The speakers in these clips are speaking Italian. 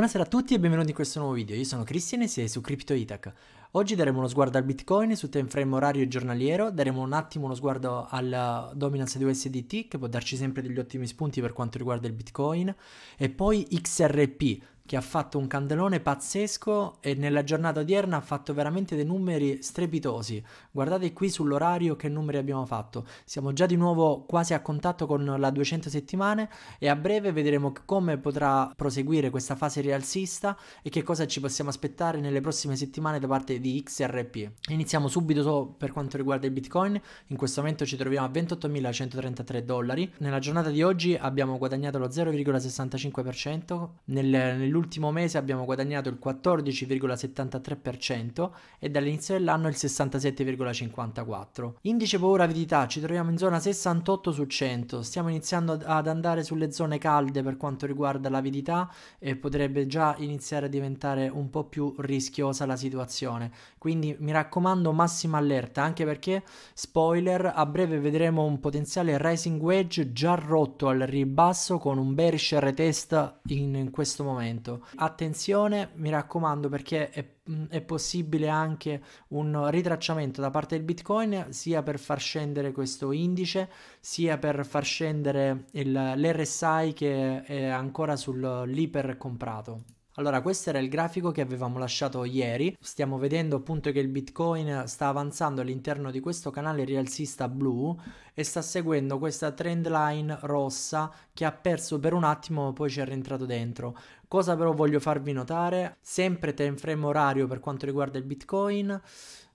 Buonasera a tutti e benvenuti in questo nuovo video, io sono Cristian e sei su Crypto Itac. Oggi daremo uno sguardo al Bitcoin sul time frame orario e giornaliero, daremo un attimo uno sguardo alla dominance di USDT che può darci sempre degli ottimi spunti per quanto riguarda il Bitcoin e poi XRP, che ha fatto un candelone pazzesco e nella giornata odierna ha fatto veramente dei numeri strepitosi. Guardate qui sull'orario che numeri abbiamo fatto. Siamo già di nuovo quasi a contatto con la 200 settimane e a breve vedremo come potrà proseguire questa fase rialzista e che cosa ci possiamo aspettare nelle prossime settimane da parte di XRP. Iniziamo subito per quanto riguarda il Bitcoin. In questo momento ci troviamo a 28.133 dollari. Nella giornata di oggi abbiamo guadagnato lo 0,65%. Nel, nell'ultimo nell'ultimo mese abbiamo guadagnato il 14,73% e dall'inizio dell'anno il 67,54%. Indice paura avidità, ci troviamo in zona 68 su 100, stiamo iniziando ad andare sulle zone calde per quanto riguarda l'avidità e potrebbe già iniziare a diventare un po' più rischiosa la situazione. Quindi mi raccomando massima allerta, anche perché, spoiler, a breve vedremo un potenziale rising wedge già rotto al ribasso con un bearish retest in questo momento momento. Attenzione, mi raccomando, perché è, mm, è possibile anche un ritracciamento da parte del Bitcoin sia per far scendere questo indice, sia per far scendere il, l'RSI che è ancora sull'iper comprato. Allora, questo era il grafico che avevamo lasciato ieri. Stiamo vedendo appunto che il Bitcoin sta avanzando all'interno di questo canale rialzista blu e sta seguendo questa trend line rossa che ha perso per un attimo, poi ci è rientrato dentro. Cosa però voglio farvi notare? Sempre time frame orario per quanto riguarda il Bitcoin.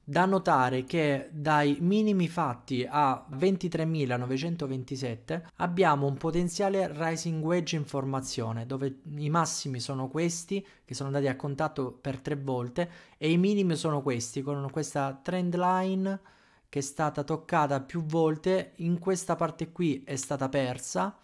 Da notare che dai minimi fatti a 23.927 abbiamo un potenziale rising wedge in formazione dove i massimi sono questi che sono andati a contatto per tre volte e i minimi sono questi con questa trend line che è stata toccata più volte in questa parte qui è stata persa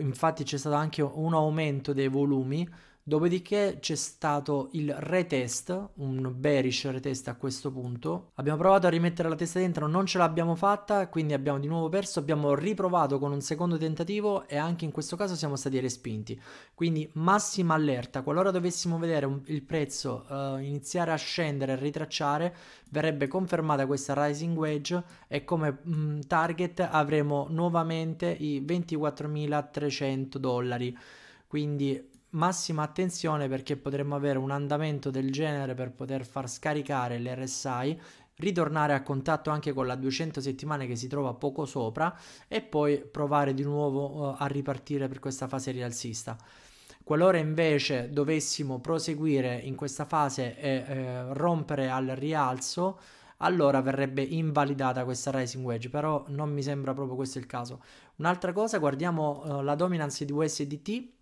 infatti c'è stato anche un aumento dei volumi Dopodiché c'è stato il retest, un bearish retest a questo punto. Abbiamo provato a rimettere la testa dentro, non ce l'abbiamo fatta, quindi abbiamo di nuovo perso. Abbiamo riprovato con un secondo tentativo e anche in questo caso siamo stati respinti. Quindi massima allerta, qualora dovessimo vedere un, il prezzo uh, iniziare a scendere, a ritracciare, verrebbe confermata questa rising wedge e come mh, mm, target avremo nuovamente i 24.300 dollari quindi massima attenzione perché potremmo avere un andamento del genere per poter far scaricare l'RSI ritornare a contatto anche con la 200 settimane che si trova poco sopra e poi provare di nuovo eh, a ripartire per questa fase rialzista. Qualora invece dovessimo proseguire in questa fase e eh, rompere al rialzo, allora verrebbe invalidata questa rising wedge, però non mi sembra proprio questo il caso. Un'altra cosa, guardiamo eh, la dominance di USDT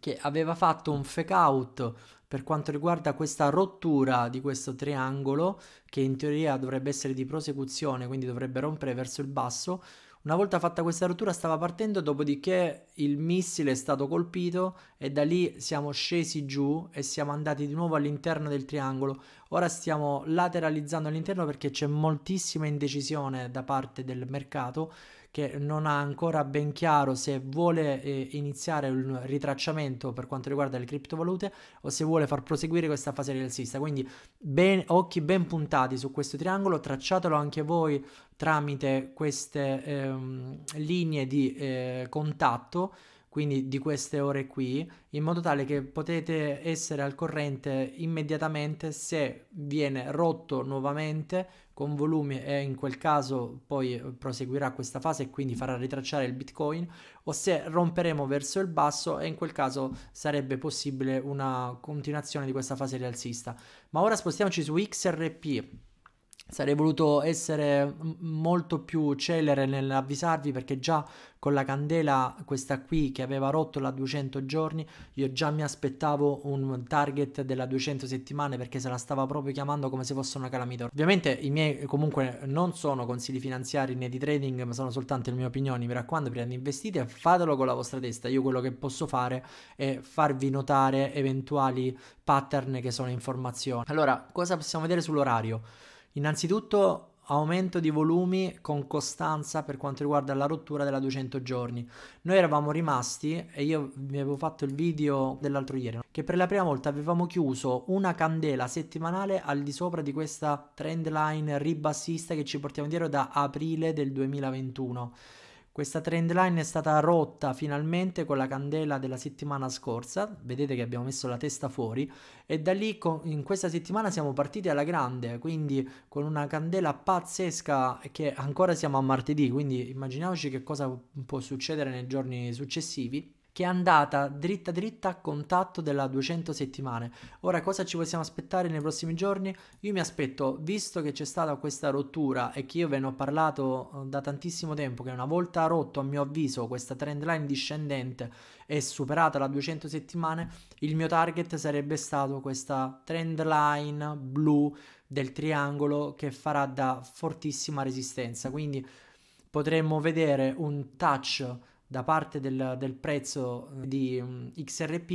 che aveva fatto un fake out per quanto riguarda questa rottura di questo triangolo che in teoria dovrebbe essere di prosecuzione, quindi dovrebbe rompere verso il basso. Una volta fatta questa rottura stava partendo, dopodiché il missile è stato colpito e da lì siamo scesi giù e siamo andati di nuovo all'interno del triangolo. Ora stiamo lateralizzando all'interno perché c'è moltissima indecisione da parte del mercato che non ha ancora ben chiaro se vuole eh, iniziare un ritracciamento per quanto riguarda le criptovalute o se vuole far proseguire questa fase rialzista. Quindi ben, occhi ben puntati su questo triangolo, tracciatelo anche voi tramite queste ehm, linee di eh, contatto quindi di queste ore qui, in modo tale che potete essere al corrente immediatamente se viene rotto nuovamente con volumi e in quel caso poi proseguirà questa fase e quindi farà ritracciare il bitcoin o se romperemo verso il basso e in quel caso sarebbe possibile una continuazione di questa fase rialzista. Ma ora spostiamoci su XRP Sarei voluto essere molto più celere nell'avvisarvi perché già con la candela questa qui che aveva rotto la 200 giorni io già mi aspettavo un target della 200 settimane perché se la stava proprio chiamando come se fosse una calamità. Ovviamente i miei comunque non sono consigli finanziari né di trading ma sono soltanto le mie opinioni. Mi raccomando prima di investire fatelo con la vostra testa. Io quello che posso fare è farvi notare eventuali pattern che sono in formazione. Allora cosa possiamo vedere sull'orario? Innanzitutto aumento di volumi con costanza per quanto riguarda la rottura della 200 giorni. Noi eravamo rimasti e io vi avevo fatto il video dell'altro ieri che per la prima volta avevamo chiuso una candela settimanale al di sopra di questa trend line ribassista che ci portiamo dietro da aprile del 2021. Questa trend line è stata rotta finalmente con la candela della settimana scorsa, vedete che abbiamo messo la testa fuori e da lì in questa settimana siamo partiti alla grande, quindi con una candela pazzesca che ancora siamo a martedì, quindi immaginiamoci che cosa può succedere nei giorni successivi che è andata dritta dritta a contatto della 200 settimane. Ora cosa ci possiamo aspettare nei prossimi giorni? Io mi aspetto, visto che c'è stata questa rottura e che io ve ne ho parlato eh, da tantissimo tempo, che una volta rotto a mio avviso questa trend line discendente e superata la 200 settimane, il mio target sarebbe stato questa trend line blu del triangolo che farà da fortissima resistenza. Quindi potremmo vedere un touch da parte del, del prezzo eh, di mm, XRP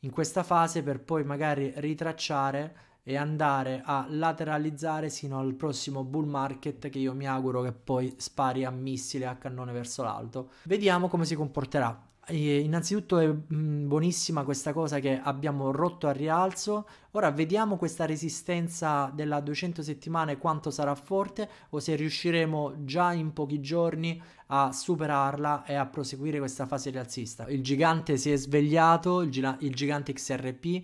in questa fase per poi magari ritracciare e andare a lateralizzare sino al prossimo bull market che io mi auguro che poi spari a missile a cannone verso l'alto. Vediamo come si comporterà. Ehm, innanzitutto è mhmm, buonissima questa cosa che abbiamo rotto al rialzo, ora vediamo questa resistenza della 200 settimane quanto sarà forte o se riusciremo già in pochi giorni a superarla e a proseguire questa fase rialzista. Il gigante si è svegliato, il, gila- il gigante XRP,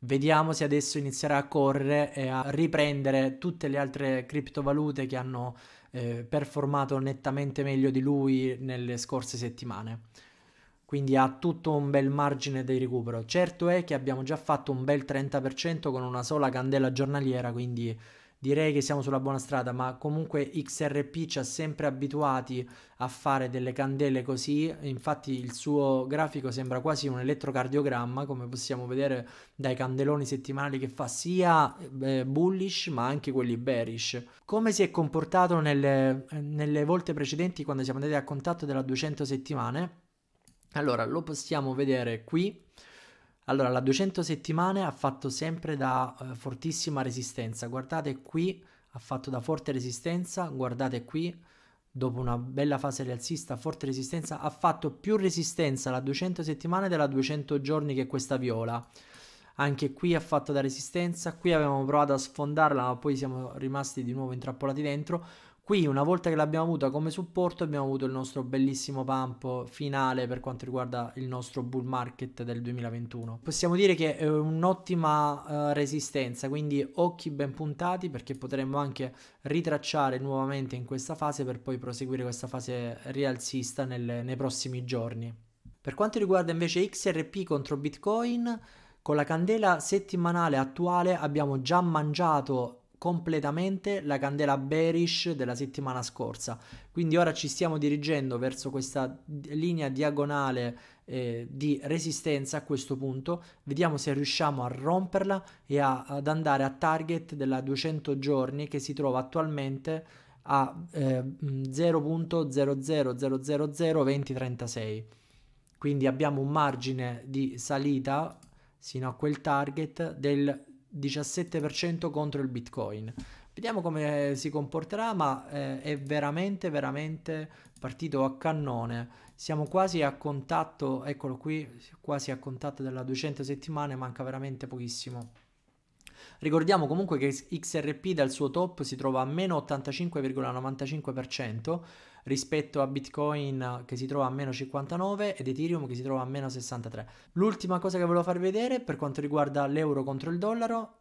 vediamo se adesso inizierà a correre e a riprendere tutte le altre criptovalute che hanno eh, performato nettamente meglio di lui nelle scorse settimane quindi ha tutto un bel margine di recupero. Certo è che abbiamo già fatto un bel 30% con una sola candela giornaliera, quindi direi che siamo sulla buona strada, ma comunque XRP ci ha sempre abituati a fare delle candele così, infatti il suo grafico sembra quasi un elettrocardiogramma, come possiamo vedere dai candeloni settimanali che fa sia eh, bullish ma anche quelli bearish. Come si è comportato nelle, nelle volte precedenti quando siamo andati a contatto della 200 settimane? Allora, lo possiamo vedere qui. Allora, la 200 settimane ha fatto sempre da eh, fortissima resistenza. Guardate qui, ha fatto da forte resistenza. Guardate qui, dopo una bella fase rialzista, forte resistenza. Ha fatto più resistenza la 200 settimane della 200 giorni che questa viola. Anche qui ha fatto da resistenza. Qui abbiamo provato a sfondarla, ma poi siamo rimasti di nuovo intrappolati dentro. Qui una volta che l'abbiamo avuta come supporto abbiamo avuto il nostro bellissimo pump finale per quanto riguarda il nostro bull market del 2021. Possiamo dire che è un'ottima uh, resistenza, quindi occhi ben puntati perché potremmo anche ritracciare nuovamente in questa fase per poi proseguire questa fase rialzista nelle, nei prossimi giorni. Per quanto riguarda invece XRP contro Bitcoin, con la candela settimanale attuale abbiamo già mangiato completamente la candela bearish della settimana scorsa. Quindi ora ci stiamo dirigendo verso questa linea diagonale eh, di resistenza a questo punto. Vediamo se riusciamo a romperla e a, ad andare a target della 200 giorni che si trova attualmente a eh, 0.000002036. Quindi abbiamo un margine di salita sino a quel target del 17% contro il Bitcoin. Vediamo come si comporterà, ma eh, è veramente, veramente partito a cannone. Siamo quasi a contatto, eccolo qui, quasi a contatto della 200 settimane, manca veramente pochissimo. Ricordiamo comunque che XRP dal suo top si trova a meno 85,95% rispetto a Bitcoin che si trova a meno 59 ed Ethereum che si trova a meno 63. L'ultima cosa che volevo farvi vedere per quanto riguarda l'euro contro il dollaro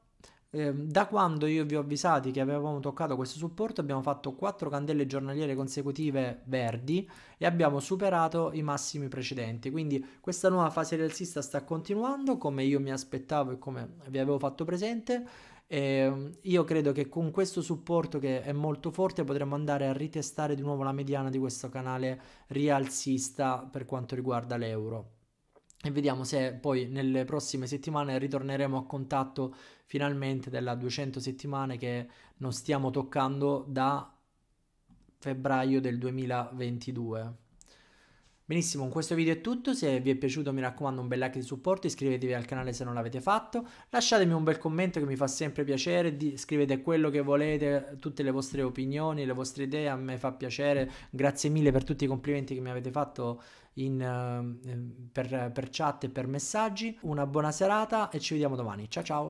Ehm, da quando io vi ho avvisati che avevamo toccato questo supporto abbiamo fatto 4 candele giornaliere consecutive verdi e abbiamo superato i massimi precedenti quindi questa nuova fase rialzista sta continuando come io mi aspettavo e come vi avevo fatto presente eh, io credo che con questo supporto che è molto forte potremmo andare a ritestare di nuovo la mediana di questo canale rialzista per quanto riguarda l'euro e vediamo se poi nelle prossime settimane ritorneremo a contatto finalmente della 200 settimane che non stiamo toccando da febbraio del 2022. Benissimo, con questo video è tutto, se vi è piaciuto mi raccomando un bel like di supporto, iscrivetevi al canale se non l'avete fatto, lasciatemi un bel commento che mi fa sempre piacere, scrivete quello che volete, tutte le vostre opinioni, le vostre idee, a me fa piacere, grazie mille per tutti i complimenti che mi avete fatto in, ehm, ehm, per, per chat e per messaggi. Una buona serata e ci vediamo domani. Ciao ciao!